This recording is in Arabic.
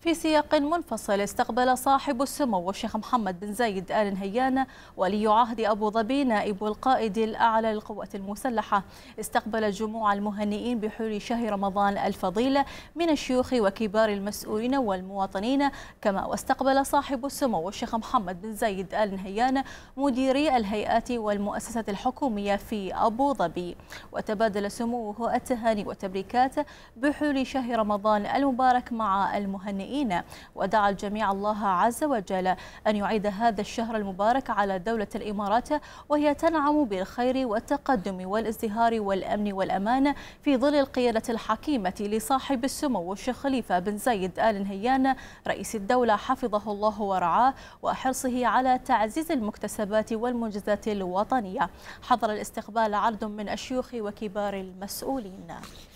في سياق منفصل استقبل صاحب السمو الشيخ محمد بن زايد آل نهيان ولي عهد أبو ظبي نائب القائد الأعلى للقوات المسلحة استقبل جموع المهنئين بحلول شهر رمضان الفضيله من الشيوخ وكبار المسؤولين والمواطنين كما واستقبل صاحب السمو الشيخ محمد بن زايد آل نهيان مديري الهيئات والمؤسسات الحكومية في أبو ظبي وتبادل سموه التهاني والتبريكات بحلول شهر رمضان المبارك مع المهنئين الجميعين ودعا الجميع الله عز وجل أن يعيد هذا الشهر المبارك على دولة الإمارات وهي تنعم بالخير والتقدم والازدهار والأمن والأمان في ظل القيادة الحكيمة لصاحب السمو الشيخ خليفة بن زايد آل نهيان رئيس الدولة حفظه الله ورعاه وحرصه على تعزيز المكتسبات والمنجزات الوطنية حضر الاستقبال عرض من الشيوخ وكبار المسؤولين